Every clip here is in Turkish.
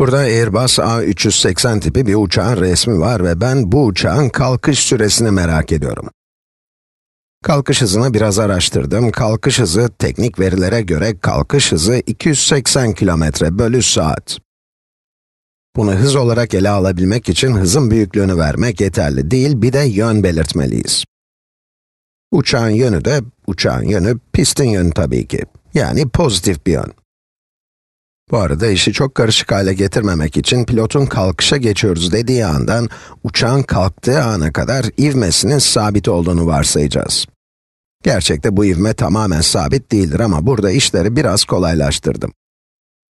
Burada Airbus A380 tipi bir uçağın resmi var ve ben bu uçağın kalkış süresini merak ediyorum. Kalkış hızını biraz araştırdım. Kalkış hızı, teknik verilere göre kalkış hızı 280 km bölü saat. Bunu hız olarak ele alabilmek için hızın büyüklüğünü vermek yeterli değil, bir de yön belirtmeliyiz. Uçağın yönü de, uçağın yönü pistin yönü tabii ki. Yani pozitif bir yön. Bu arada işi çok karışık hale getirmemek için pilotun kalkışa geçiyoruz dediği andan uçağın kalktığı ana kadar ivmesinin sabit olduğunu varsayacağız. Gerçekte bu ivme tamamen sabit değildir ama burada işleri biraz kolaylaştırdım.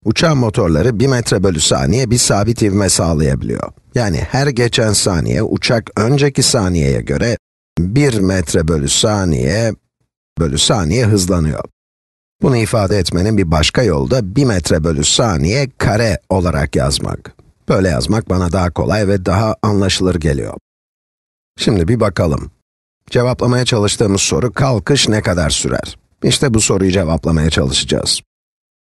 Uçağın motorları 1 metre bölü saniye bir sabit ivme sağlayabiliyor. Yani her geçen saniye uçak önceki saniyeye göre 1 metre bölü saniye bölü saniye hızlanıyor. Bunu ifade etmenin bir başka yolu da 1 metre bölü saniye kare olarak yazmak. Böyle yazmak bana daha kolay ve daha anlaşılır geliyor. Şimdi bir bakalım. Cevaplamaya çalıştığımız soru kalkış ne kadar sürer? İşte bu soruyu cevaplamaya çalışacağız.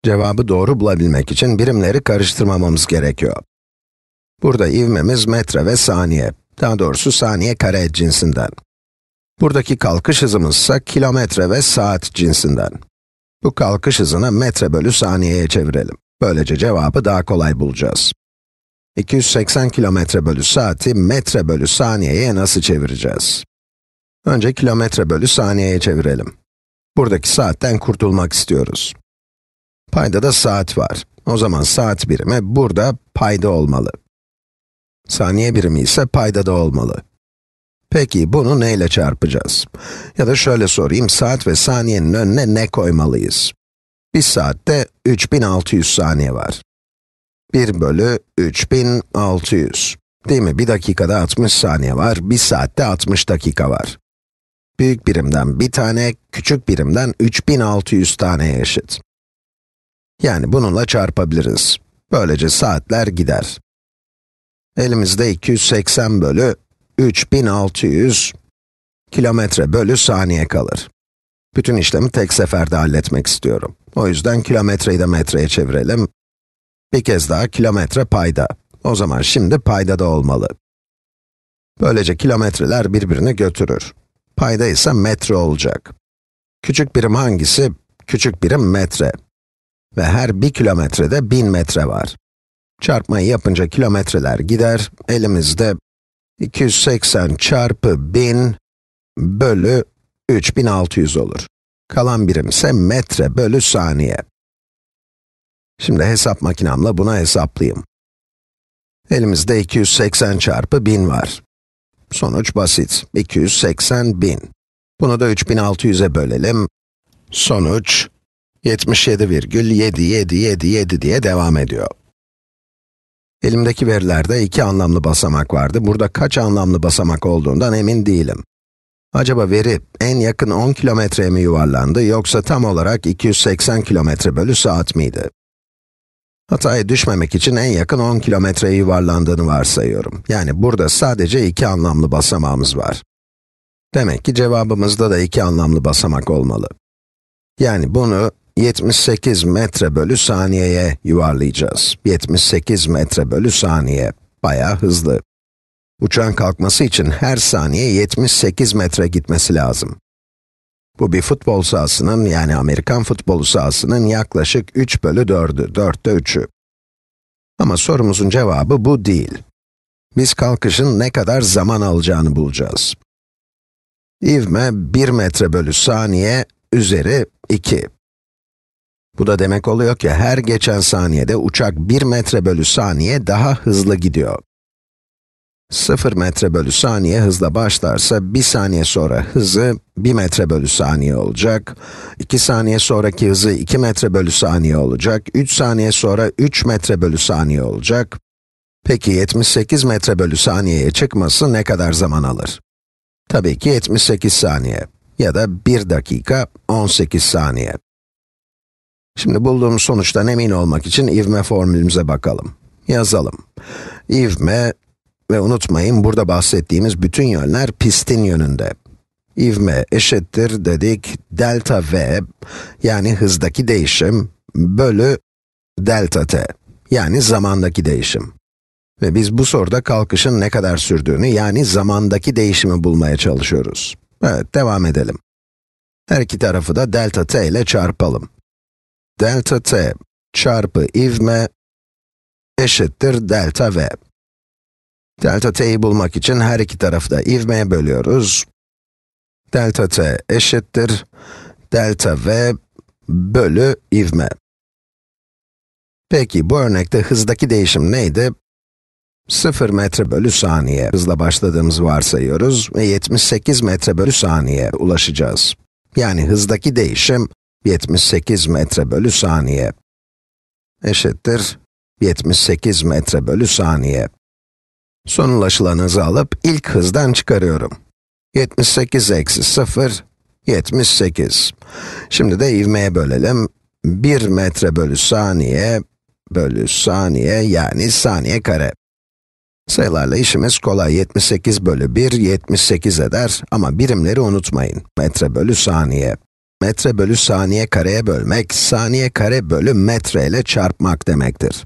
Cevabı doğru bulabilmek için birimleri karıştırmamamız gerekiyor. Burada ivmemiz metre ve saniye, daha doğrusu saniye kare cinsinden. Buradaki kalkış hızımız ise kilometre ve saat cinsinden. Bu kalkış hızını metre bölü saniyeye çevirelim. Böylece cevabı daha kolay bulacağız. 280 kilometre bölü saati metre bölü saniyeye nasıl çevireceğiz? Önce kilometre bölü saniyeye çevirelim. Buradaki saatten kurtulmak istiyoruz. Payda da saat var. O zaman saat birimi burada payda olmalı. Saniye birimi ise payda da olmalı. Peki bunu neyle çarpacağız? Ya da şöyle sorayım, saat ve saniyenin önüne ne koymalıyız? Bir saatte 3600 saniye var. 1 bölü 3600. Değil mi? Bir dakikada 60 saniye var, bir saatte 60 dakika var. Büyük birimden bir tane, küçük birimden 3600 tane eşit. Yani bununla çarpabiliriz. Böylece saatler gider. Elimizde 280 bölü 3600 kilometre bölü saniye kalır. Bütün işlemi tek seferde halletmek istiyorum. O yüzden kilometreyi de metreye çevirelim. Bir kez daha kilometre payda. O zaman şimdi payda da olmalı. Böylece kilometreler birbirini götürür. Payda ise metre olacak. Küçük birim hangisi? Küçük birim metre. Ve her bir kilometrede bin metre var. Çarpmayı yapınca kilometreler gider, elimizde 280 çarpı 1000 bölü 3600 olur. Kalan birim ise metre bölü saniye. Şimdi hesap makinamla buna hesaplayayım. Elimizde 280 çarpı 1000 var. Sonuç basit. 280 bin. Bunu da 3600'e bölelim. Sonuç 77,7777 diye devam ediyor. Elimdeki verilerde iki anlamlı basamak vardı. Burada kaç anlamlı basamak olduğundan emin değilim. Acaba veri en yakın 10 kilometreye mi yuvarlandı yoksa tam olarak 280 kilometre bölü saat miydi? Hataya düşmemek için en yakın 10 kilometreye yuvarlandığını varsayıyorum. Yani burada sadece iki anlamlı basamağımız var. Demek ki cevabımızda da iki anlamlı basamak olmalı. Yani bunu 78 metre bölü saniyeye yuvarlayacağız. 78 metre bölü saniye. Bayağı hızlı. Uçağın kalkması için her saniye 78 metre gitmesi lazım. Bu bir futbol sahasının, yani Amerikan futbolu sahasının yaklaşık 3 bölü 4'ü, 4'te 3'ü. Ama sorumuzun cevabı bu değil. Biz kalkışın ne kadar zaman alacağını bulacağız. İvme 1 metre bölü saniye üzeri 2. Bu da demek oluyor ki her geçen saniyede uçak 1 metre bölü saniye daha hızlı gidiyor. 0 metre bölü saniye hızla başlarsa 1 saniye sonra hızı 1 metre bölü saniye olacak. 2 saniye sonraki hızı 2 metre bölü saniye olacak. 3 saniye sonra 3 metre bölü saniye olacak. Peki 78 metre bölü saniyeye çıkması ne kadar zaman alır? Tabii ki 78 saniye ya da 1 dakika 18 saniye. Şimdi bulduğumuz sonuçtan emin olmak için ivme formülümüze bakalım. Yazalım. İvme ve unutmayın burada bahsettiğimiz bütün yönler pistin yönünde. İvme eşittir dedik delta v yani hızdaki değişim bölü delta t yani zamandaki değişim. Ve biz bu soruda kalkışın ne kadar sürdüğünü yani zamandaki değişimi bulmaya çalışıyoruz. Evet devam edelim. Her iki tarafı da delta t ile çarpalım delta t çarpı ivme eşittir delta v. Delta t'yi bulmak için her iki tarafı da ivmeye bölüyoruz. Delta t eşittir delta v bölü ivme. Peki bu örnekte hızdaki değişim neydi? 0 metre bölü saniye hızla başladığımızı varsayıyoruz ve 78 metre bölü saniye ulaşacağız. Yani hızdaki değişim 78 metre bölü saniye eşittir 78 metre bölü saniye. Son ulaşılan hızı alıp ilk hızdan çıkarıyorum. 78 eksi 0, 78. Şimdi de ivmeye bölelim. 1 metre bölü saniye bölü saniye yani saniye kare. Sayılarla işimiz kolay. 78 bölü 1, 78 eder ama birimleri unutmayın. Metre bölü saniye metre bölü saniye kareye bölmek, saniye kare bölü metre ile çarpmak demektir.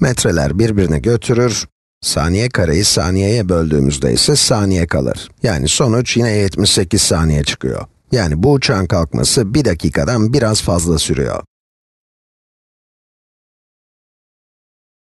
Metreler birbirini götürür, saniye kareyi saniyeye böldüğümüzde ise saniye kalır. Yani sonuç yine 78 saniye çıkıyor. Yani bu uçağın kalkması bir dakikadan biraz fazla sürüyor.